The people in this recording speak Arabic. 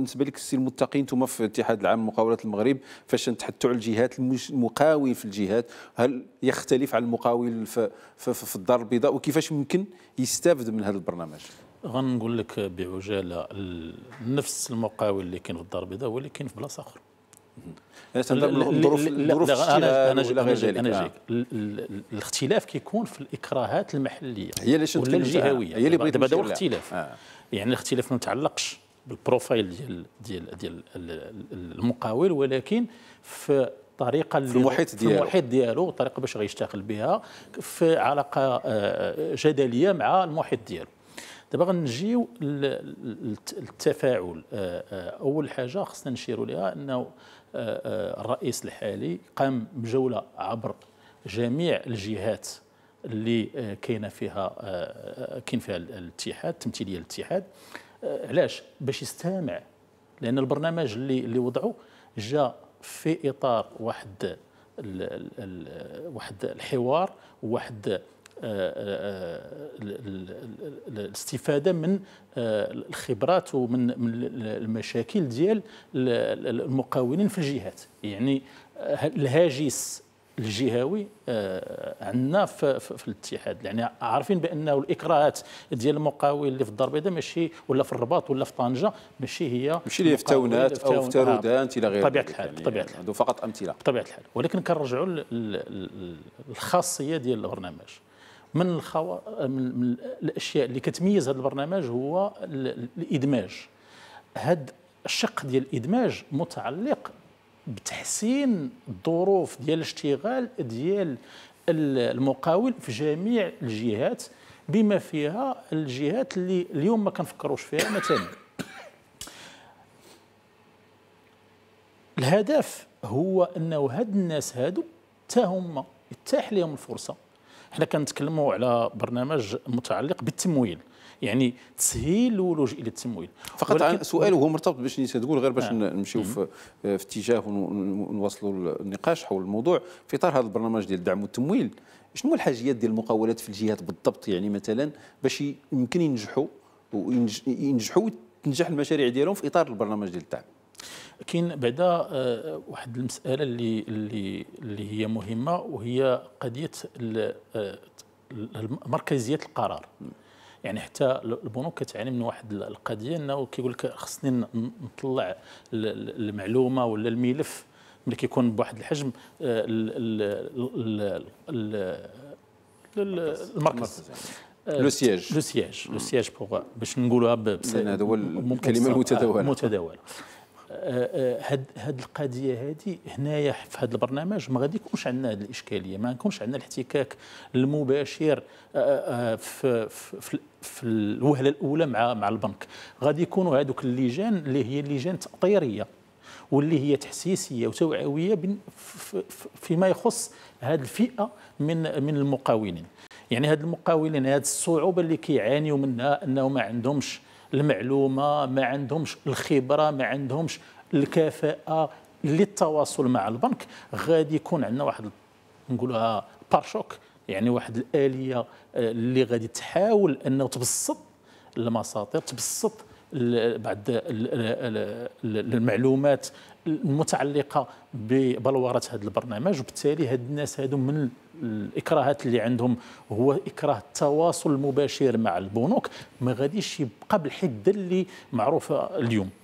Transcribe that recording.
بالنسبه لك السي المتقين انتم في الاتحاد العام لمقاولات المغرب فاش نتحدثوا على الجهات المقاول في الجهات هل يختلف عن المقاول في, في, في الدار البيضاء وكيفاش ممكن يستافد من هذا البرنامج غنقول لك بعجاله نفس المقاول اللي كاين في الدار البيضاء هو اللي كاين في بلاصه اخرى يعني الظروف الظروف انا انا نعم. الاختلاف كيكون في الاكراهات المحليه هي اللي ولا الجهويه هي اللي بغيت دابا الاختلاف آه. يعني الاختلاف ما متعلقش البروفايل ديال ديال ديال المقاول ولكن في الطريقه في المحيط ديالو في المحيط ديالو الطريقه باش غيشتغل بها في علاقه آه، جدليه مع المحيط ديالو دابا غنجيو للتفاعل آه، آه، اول حاجه خصنا نشيروا لها انه الرئيس الحالي قام بجوله عبر جميع الجهات اللي كاينه فيها كاين فيها الاتحاد التمثيليه الاتحاد آه، علاش باش يستمع لان البرنامج اللي اللي وضعوا جا في اطار واحد الـ الـ الـ واحد الحوار واحد آه، آه، الاستفاده من الخبرات ومن المشاكل ديال المقاولين في الجهات يعني الهاجس الجهوي آه، عندنا في, الاتحاد يعني عارفين بانه الاكراهات ديال المقاول اللي في الدار البيضاء ماشي ولا في الرباط ولا في طنجه ماشي هي ماشي اللي في تاونات او في تارودان الى آه، غير بطبيعه الحال بطبيعه يعني الحال هذو فقط امثله بطبيعه الحال ولكن كنرجعوا للخاصيه ديال البرنامج من الخوا من الاشياء اللي كتميز هذا البرنامج هو الادماج هذا الشق ديال الادماج متعلق بتحسين الظروف ديال الاشتغال ديال المقاول في جميع الجهات بما فيها الجهات اللي اليوم ما كنفكروش فيها مثلا الهدف هو انه هاد الناس هادو حتى هما يتاح لهم الفرصه حنا كنتكلموا على برنامج متعلق بالتمويل يعني تسهيل الولوج الى التمويل فقط ولكن... سؤال وهو مرتبط باش تقول غير باش آه. نمشيو في في اتجاه ونواصلوا النقاش حول الموضوع في اطار هذا البرنامج ديال الدعم والتمويل شنو الحاجيات ديال المقاولات في الجهات بالضبط يعني مثلا باش يمكن ينجحوا وينجحوا تنجح المشاريع ديالهم في اطار البرنامج ديال الدعم كاين بعدا آه، واحد المساله اللي اللي اللي هي مهمه وهي قضيه آه، مركزيه القرار يعني حتى البنوك كتعاني من واحد القضيه انه كيقول لك خصني نطلع المعلومه ولا الملف ملي كيكون بواحد الحجم المركز لو سياج لو سياج لو سياج باش نقولوها بصفه هذا هو الكلمه المتداوله المتداوله هاد هاد القضيه هذه هنايا في هذا البرنامج ما غادي يكونش عندنا هذه الاشكاليه ما نكونش عندنا الاحتكاك المباشر آه، آه، في في في الوهله الاولى مع مع البنك غادي يكونوا هذوك اللجان اللي هي اللجان تاطيريه واللي هي تحسيسيه وتوعويه فيما يخص هذه الفئه من من المقاولين يعني هاد المقاولين هاد الصعوبه اللي كيعانيوا منها انه ما عندهمش المعلومه ما عندهمش الخبره ما عندهمش الكفاءه للتواصل مع البنك غادي يكون عندنا واحد نقولها بارشوك يعني واحد الاليه آه، اللي غادي تحاول انه تبسط المساطر تبسط بعض المعلومات المتعلقه ببلوره هذا البرنامج وبالتالي هاد الناس هادو من الاكراهات اللي عندهم هو اكراه التواصل المباشر مع البنوك ما غاديش يبقى بالحده اللي معروفه اليوم